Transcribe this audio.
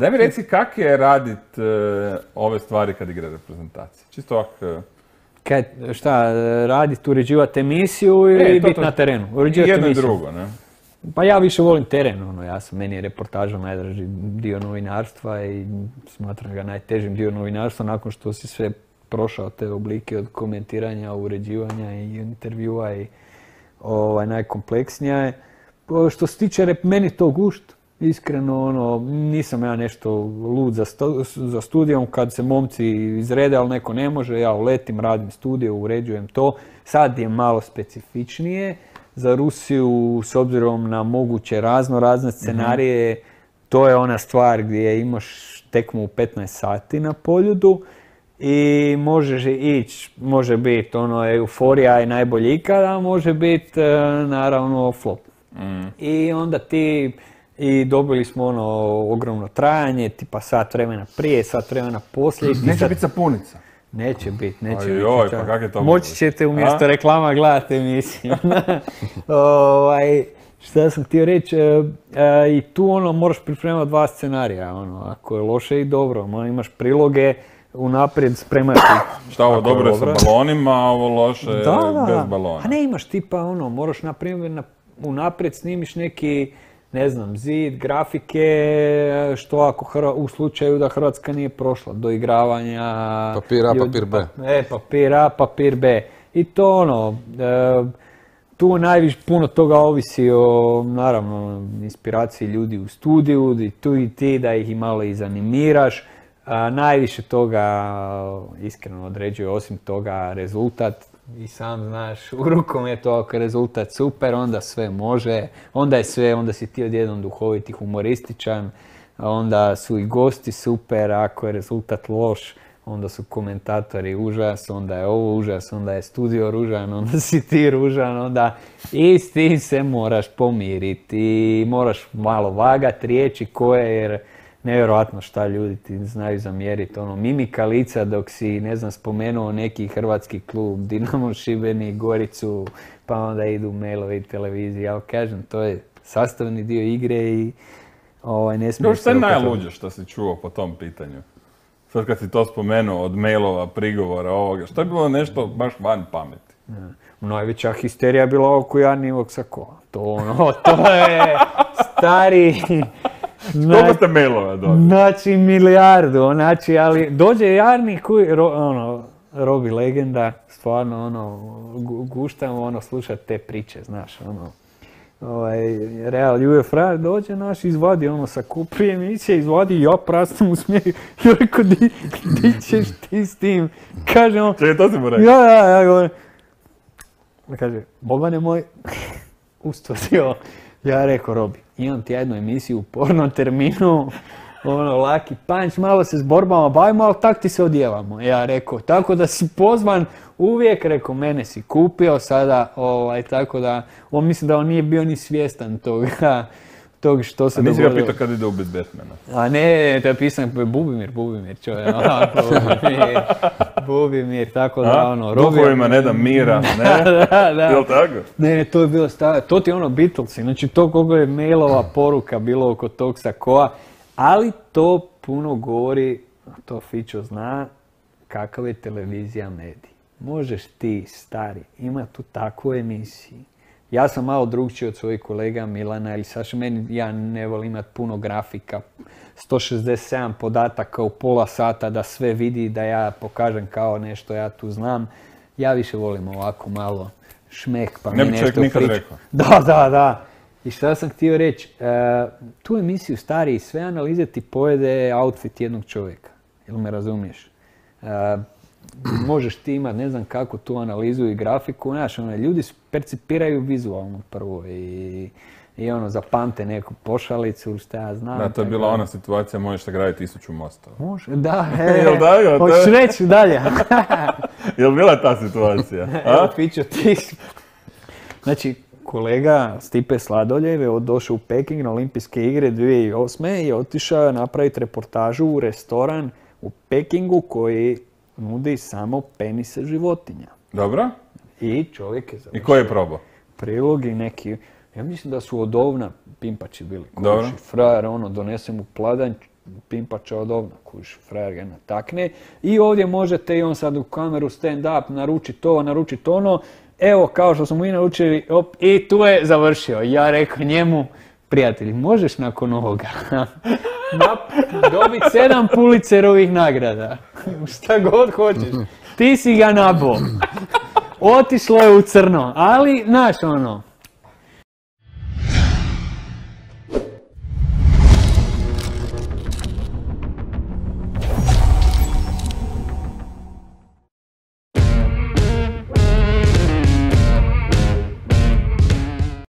Daj mi reci kak je radit e, ove stvari kad igra reprezentacija? Čisto ovak... E, šta, radit, uređivati emisiju e, biti na terenu? uređivati jedno i drugo, ne? Pa ja više volim teren, ono, ja sam, meni je reportaža najdraži dio novinarstva i smatram ga najtežim dio novinarstva nakon što si sve prošao te oblike od komentiranja, uređivanja i intervjua i ovaj, najkompleksnija je. Što se tiče meni je to gušt, Iskreno, ono, nisam ja nešto lud za, za studijom, kad se momci izrede, ali neko ne može, ja uletim, radim studiju, uređujem to. Sad je malo specifičnije. Za Rusiju, s obzirom na moguće razno razne mhm. scenarije, to je ona stvar gdje imaš tekmu u 15 sati na poljudu i možeš ići, može biti ono euforija je najbolji ikada, može biti e, naravno flop. Mhm. I onda ti i dobili smo ono ogromno trajanje, tipa sat vremena prije, sat vremena poslije. Neće sad... biti sapunica. Neće biti, neće biti. Pa to Moći ćete umjesto reklama gledati emisiju. ovaj, šta sam htio reći, e, e, i tu ono moraš pripremati dva scenarija, ono, ako je loše i dobro, ono, imaš priloge, unaprijed spremati. Šta ovo dobro je sa balonima, a ovo loše je bez balona. A ne imaš tipa ono, moraš naprimjer unaprijed snimiš neki ne znam, zid, grafike, što ako u slučaju da Hrvatska nije prošla do igravanja... Papir A, papir B. Pa, e, papir A, papir B. I to ono, e, tu najviše puno toga ovisi o, naravno, inspiraciji ljudi u studiju, i tu i ti, da ih i malo izanimiraš. najviše toga, iskreno određuje osim toga, rezultat i sam znaš, u to ako je rezultat super, onda sve može, onda je sve, onda si ti odjednom duhovit i humorističan, onda su i gosti super, ako je rezultat loš, onda su komentatori užas, onda je ovo užas, onda je studio ružan, onda si ti ružan, onda i s tim se moraš pomiriti, moraš malo vagat riječi koje jer nevjerojatno šta ljudi ti znaju zamjeriti. Ono, mimika lica dok si, ne znam, spomenuo neki hrvatski klub, Dinamo Šibeni, Goricu, pa onda idu mailovi, televiziji ali kažem, to je sastavni dio igre i ovaj, ne smiješ se... Što je najluđe što si čuo po tom pitanju? Sad kad si to spomenuo, od mailova, prigovora, ovoga, što je bilo nešto baš van pameti? Ja. Najveća histerija je bila oko Janivog Sakola. To ono, to je stari... Dobro ste mailova dobro. Znači milijardu, ali dođe Jarni koji, ono, Robi legenda, stvarno ono, guštamo ono, slušati te priče, znaš, ono. Ovaj, Real UFR dođe naš, izvadi ono sa kupri emisije, izvadi ja prastam u smjeru, rekao, di, ćeš ti s tim? Kaže on, Če, to si mu rekao? Ja, ja, ja, govorim. Kaže, Bobane moj, usto si ja rekao, Robi, imam ti jednu emisiju u porno terminu, ono, laki panč, malo se s borbama bavimo, ali tak ti se odjevamo. Ja rekao, tako da si pozvan uvijek, rekao, mene si kupio sada, ovaj, tako da, on mislim da on nije bio ni svjestan toga, tog što se dogodilo. A nisi ga pitao kad ide ubit Batmana. A ne, to je pisan Bubimir, Bubimir, čovjek. mi mir, tako da ono... Duhovima ne da mira, ne? da, da. Jel tako? Ne, ne, to je bilo stara, to ti je ono Beatlesi, znači to koliko je mailova poruka bilo oko tog koa. ali to puno govori, to Fičo zna, kakav je televizija medij. Možeš ti, stari, imati tu takvu emisiji. Ja sam malo drugčiji od svojih kolega Milana ili Saša. Meni, ja ne volim imati puno grafika, 167 podataka u pola sata da sve vidi, da ja pokažem kao nešto ja tu znam. Ja više volim ovako malo šmek pa ne mi nešto nikad rekao. Da, da, da. I šta sam htio reći, e, tu emisiju Stariji sve analize ti pojede outfit jednog čovjeka. Jel me razumiješ? E, možeš ti imati ne znam kako tu analizu i grafiku, znaš, ono, ljudi percipiraju vizualno prvo i, i ono, zapamte neku pošalicu šta ja znam. Da, to je bila ona situacija, možeš graditi tisuću mostova. Može, da, e, Jel hoćeš reći dalje. Jel bila ta situacija? E, evo, ti. Znači, kolega Stipe Sladoljev je došao u Peking na olimpijske igre 2008. i otišao je napraviti reportažu u restoran u Pekingu koji nude samo penise životinja. Dobro. I čovjek je I ko je probao? Prilog i neki, ja mislim da su od ovna pimpači bili. Dobro. frajer, ono, donese mu pladanj, pimpača od ovna, kuš, frajer ga natakne. I ovdje možete i on sad u kameru stand up, naruči to, naruči ono. Evo, kao što smo mi naručili, op, i tu je završio. Ja rekao njemu, prijatelji, možeš nakon ovoga? dobit sedam pulicerovih nagrada. Šta god hoćeš. Ti si ga nabo. Otišlo je u crno, ali, znaš ono,